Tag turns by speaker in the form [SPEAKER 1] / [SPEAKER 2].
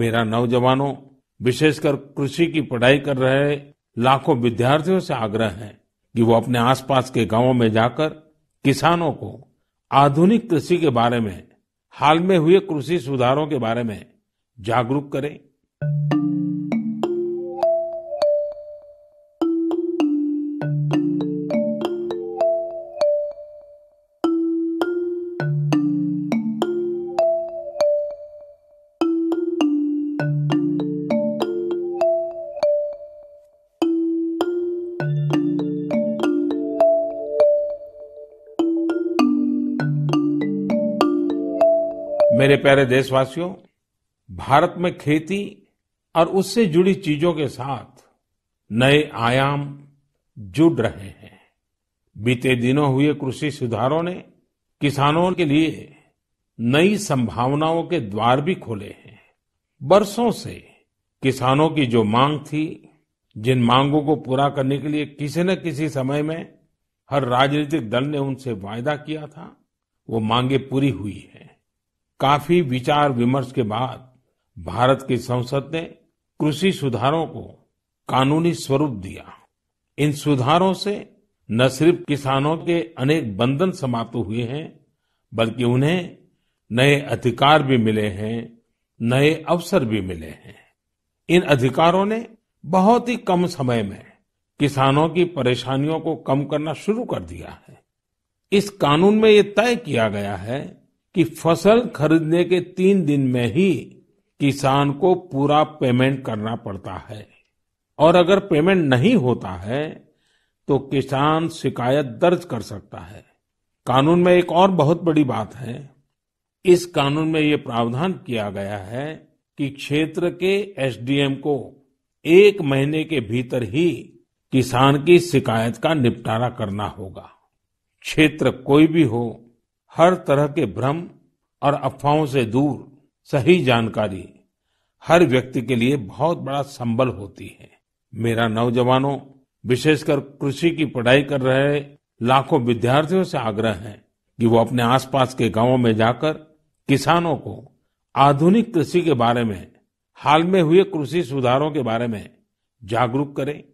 [SPEAKER 1] मेरा नौजवानों विशेषकर कृषि की पढ़ाई कर रहे लाखों विद्यार्थियों से आग्रह है कि वो अपने आसपास के गांवों में जाकर किसानों को आधुनिक कृषि के बारे में हाल में हुए कृषि सुधारों के बारे में जागरूक करें मेरे प्यारे देशवासियों भारत में खेती और उससे जुड़ी चीजों के साथ नए आयाम जुड़ रहे हैं बीते दिनों हुए कृषि सुधारों ने किसानों के लिए नई संभावनाओं के द्वार भी खोले हैं बरसों से किसानों की जो मांग थी जिन मांगों को पूरा करने के लिए किसी न किसी समय में हर राजनीतिक दल ने उनसे वायदा किया था वो मांगे पूरी हुई है काफी विचार विमर्श के बाद भारत की संसद ने कृषि सुधारों को कानूनी स्वरूप दिया इन सुधारों से न सिर्फ किसानों के अनेक बंधन समाप्त हुए हैं बल्कि उन्हें नए अधिकार भी मिले हैं नए अवसर भी मिले हैं इन अधिकारों ने बहुत ही कम समय में किसानों की परेशानियों को कम करना शुरू कर दिया है इस कानून में ये तय किया गया है कि फसल खरीदने के तीन दिन में ही किसान को पूरा पेमेंट करना पड़ता है और अगर पेमेंट नहीं होता है तो किसान शिकायत दर्ज कर सकता है कानून में एक और बहुत बड़ी बात है इस कानून में ये प्रावधान किया गया है कि क्षेत्र के एसडीएम को एक महीने के भीतर ही किसान की शिकायत का निपटारा करना होगा क्षेत्र कोई भी हो हर तरह के भ्रम और अफवाहों से दूर सही जानकारी हर व्यक्ति के लिए बहुत बड़ा संबल होती है मेरा नौजवानों विशेषकर कृषि की पढ़ाई कर रहे लाखों विद्यार्थियों से आग्रह है कि वो अपने आसपास के गांवों में जाकर किसानों को आधुनिक कृषि के बारे में हाल में हुए कृषि सुधारों के बारे में जागरूक करें